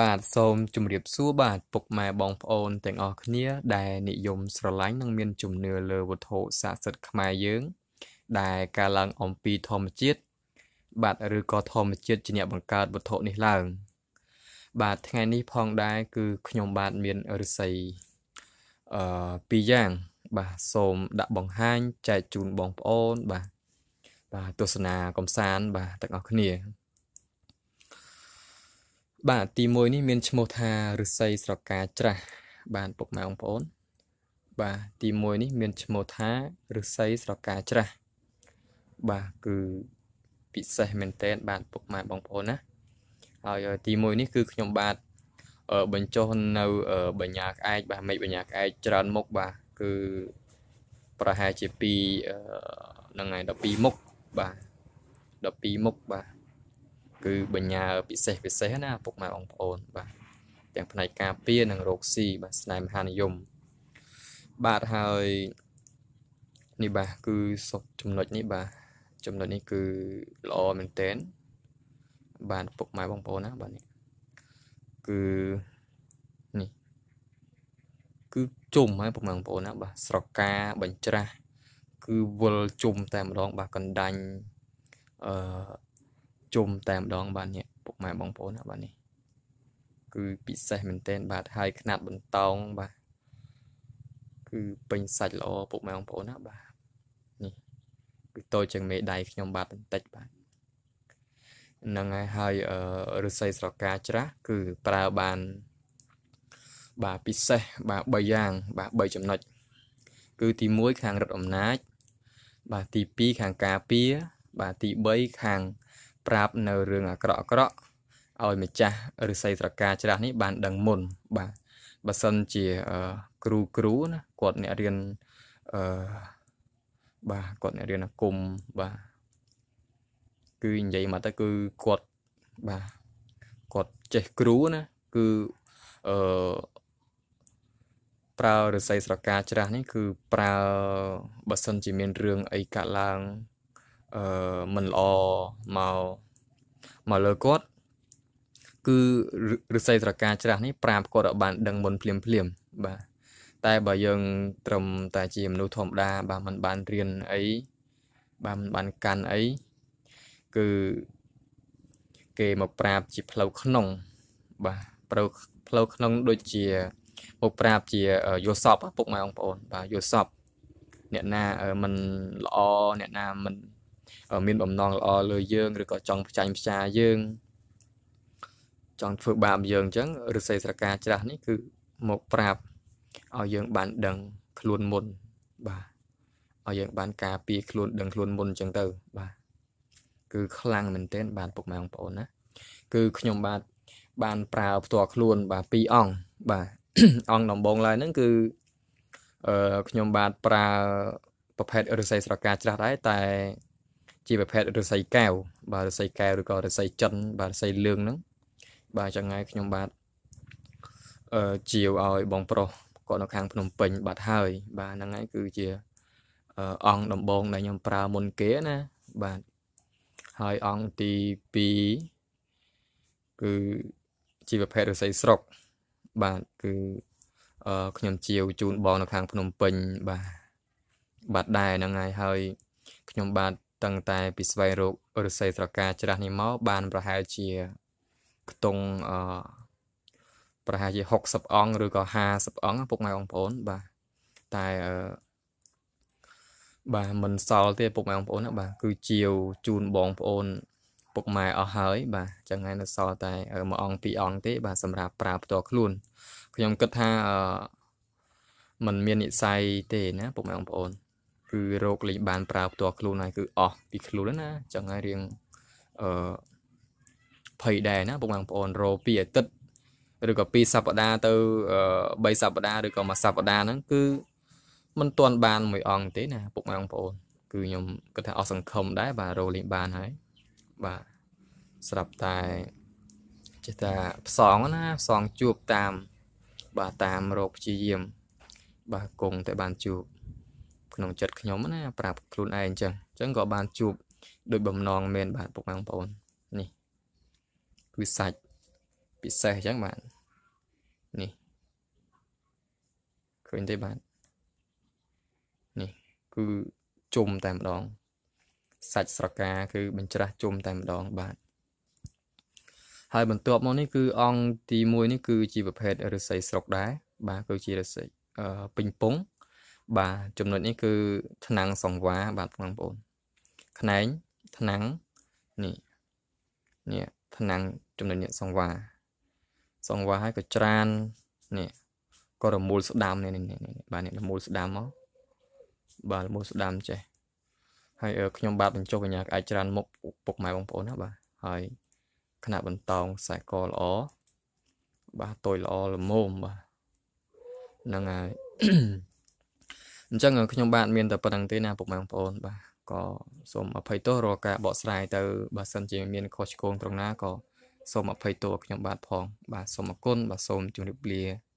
បាទសូមជម្រាបសួរបាទពុកម៉ែបងប្អូនទាំងអស់គ្នា ដែលនិយមស្រឡាញ់និងមានជំនឿលើវត្ថុស័ក្តិសិទ្ធិខ្មែរយើង ដែលកាលឡើងអំពីធម្មជាតិបាទឬក៏ធម្មជាតិជាអ្នកបង្កើតវត្ថុនេះឡើងបាទថ្ងៃនេះផងដែរគឺខ្ញុំបាទមានឫស្សីអឺពីរយ៉ាងបាទសូមដាក់បង្ហាញចែកជូនបងប្អូនបាទបាទទស្សនាកំសាន្តបាទទាំងអស់គ្នាបាទទី1នេះ មានឈ្មោះថាឫស្សីស្រកាច្រាស់បាទពុកម៉ែបងប្អូនបាទទី1នេះមានឈ្មោះថាឫស្សីស្រកាច្រាស់បាទគឺពិសេសមែនតើបាទពុកម៉ែបងប្អូនណាហើយទី1នេះគឺខ្ញុំបាទបញ្ចុះនៅ បញ្ញាក្អែកបាទមេឃបញ្ញាក្អែកច្រើនមុខបាទគឺប្រហែលជា2នឹងថ្ងៃ12មុខបាទ12មុខបាទគឺបញ្ញាពិសេសពិសេសណាពុកម៉ែបងប្អូនបាទទាំងផ្នែកការពារនិងរោគស៊ីបាទស្នេហ៍មហានិយមបាទហើយនេះបាទគឺសុខចំណុចនេះបាទចំណុចនេះគឺល្អមែនតែនបាទពុកម៉ែបងប្អូនណាបាទនេះគឺនេះគឺជុំហើយពុកម៉ែបងប្អូនណា បាទស្រកាបញ្ច្រាស់គឺវល់ជុំតែម្ដងបាទកណ្ដាញអឺជុំតែម្ដងបាទនេះពុកម៉ែបងប្អូនបាទនេះគឺពិសេសមែនទែនបាទហើយຂະຫນាត់បន្តោងបាទគឺពេញសាច់ល្អពុកម៉ែបងប្អូនណាបាទនេះគឺតូចជាងមេដៃខ្ញុំបាទបន្តិចបាទហ្នឹងហើយហើយឫស្សីស្រកាច្រាស់គឺប្រើបានបាទពិសេសបាទ3យ៉ាងបាទ3ចំណុចគឺទី1ខាងរដ្ឋអំណាច បាទទី2ខាងការពារបាទទី3ខាងប្រាប់នៅរឿងអាក្រក់អាក្រក់ឲ្យម្ចាស់ឬសីស្រកាច្រាស់នេះបាន ដឹងមុន បាទបើសិនជាគ្រូគ្រូណាគាត់អ្នករៀនអឺបាទគាត់អ្នករៀនអាគមបាទគឺនិយាយមកទៅគឺគាត់បាទគាត់ចេះគ្រូណាគឺអឺប្រើរស័យស្រកាច្រាស់នេះគឺប្រើបើសិនជាមានរឿងអីកើតឡើងអឺមិនល្អមកមកលើគាត់គឺឫស្សីស្រកាច្រាស់នេះប្រាប់គាត់ឲ្យបានដឹងមុនភ្លាមភ្លាម បាទតែបើយើង ត្រឹមតែជាមនុស្សធម្មតាបាទមិនបានរៀនអីបាទមិនបានកាន់អីគឺគេមកប្រាប់ជាផ្លូវក្នុងបាទផ្លូវផ្លូវក្នុងដូចជាមកប្រាប់ជាយោសពពុកម៉ែបងប្អូន បាទយោសពអ្នកណាមិនល្អអ្នកណាមិនមានបំណងល្អលើយើងឬក៏ចង់ផ្ចាញ់ផ្ចាយើងចង់ធ្វើបាបយើងអញ្ចឹងឫស្សីស្រកាច្រាស់នេះគឺមកប្រាប់ឲ្យយើងបានដឹងខ្លួនមុនបាទឲ្យយើងបានការពារខ្លួនដឹងខ្លួនមុនអញ្ចឹងទៅ បាទគឺ ខ្លាំងមែនទែនបាទពុកម៉ែបងប្អូនណាគឺខ្ញុំបាទបាន ប្រើផ្ទាល់ខ្លួនបាទពីរអង្គបាទអង្គដំបងឡើយហ្នឹងគឺអឺខ្ញុំបាទប្រើប្រភេទឫស្សីស្រកាច្រាស់ដែរតែជាប្រភេទឫស្សីកែវបាទឫស្សីកែវឬក៏ឫស្សីចិនបាទឫស្សីលឿងហ្នឹងបាទចងាយខ្ញុំបាទអឺជាវឲ្យបងប្រុសគាត់នៅខាងភ្នំពេញ បាទហើយបាទហ្នឹងហើយគឺជាអង្គដំបងដែលខ្ញុំប្រើមុនគេណាបាទហើយអង្គទី2គឺជាប្រភេទឫស្សីស្រុកបាទគឺខ្ញុំជាវជូនបងនៅខាង ភ្នំពេញបាទបាទដែរហ្នឹងហើយហើយខ្ញុំបាទតាំងតែពីស្វែងរករស្មីស្រកាច្រាស់នេះមកបាន ប្រហែលជាខ្ទង់អប្រហែលជា60អង្គឬក៏50អង្គពុកម៉ែបងប្អូនបាទតែអឺបាទមិនសល់ទេពុកម៉ែបងប្អូនបាទគឺជាវជូនបងប្អូន ពុកម៉ែអស់ហើយ បាទចឹងហើយនៅសល់តែមួយអង្គពីរអង្គទេបាទសម្រាប់ប្រើផ្ទាល់ខ្លួនខ្ញុំគិតថាអឺมันមាន និស័យទេណា ពុកម៉ែបងប្អូនគឺរោគលេខបានប្រើផ្ទាល់ខ្លួនហើយគឺអស់ពីខ្លួនណាចឹងហើយរៀងអឺភ័យដែរណាបងប្អូនរោពីអាទិត្យឬក៏ពីសប្តាហ៍ទៅ3សប្តាហ៍ឬក៏មួយសប្តាហ៍ហ្នឹងគឺมันទាន់បានមួយអង្គទេណាពុកម៉ែបងប្អូន គឺខ្ញុំគិតថាអស់សង្ឃឹមដែរបាទរោលេងបានហើយបាទស្រាប់តែចេះតែផ្សងណាផ្សងជួបតាមបាទតាមរោគព្យាយាមបាទគង់តែបានជួបក្នុងចិត្តខ្ញុំណាប្រាប់ខ្លួនឯងអញ្ចឹងអញ្ចឹងក៏បានជួបដោយបំណងមែនបាទពុកបងប្អូននេះគឺសាច់ពិសេសអញ្ចឹងបាទនេះឃើញទេបាទនេះគឺជុំតែម្ដងសាច់ស្រកាគឺបញ្ច្រាស់ជុំតែម្ដងបាទហើយបន្ទាប់មកនេះគឺ អង្គទី1នេះគឺជាប្រភេទឫស្សីស្រុកដែរបាទគឺជាឫស្សីពេញពងបាទចំណុចនេះគឺឆ្នាំងសង្វាបាទបងប្អូនខ្នែងឆ្នាំងនេះនេះឆ្នាំងចំណុចនេះសង្វា សង្វាហើយក៏ច្រាននេះក៏រមូលស្ដាំនេះនេះបាទនេះរមូលស្ដាំមកបាទរមូលស្ដាំចេះ ហើយខ្ញុំបាទបញ្ចុះកញ្ញាអាចច្រានមុខពុកម៉ែបងប្អូនណាបាទហើយគណៈបន្តោងខ្សែកល្អបាទតួយល្អល្មមបាទហ្នឹងហើយអញ្ចឹងខ្ញុំបាទមានតែប៉ុណ្្នឹងទេណាពុកម៉ែបងប្អូន បាទក៏សូមអភ័យទោសរាល់ការបកស្រាយទៅបើសិនជា មានខុសឆ្គងត្រង់ណាក៏សូមអភ័យទោសខ្ញុំបាទផង បាទសូមអរគុណបាទសូមជម្រាបលា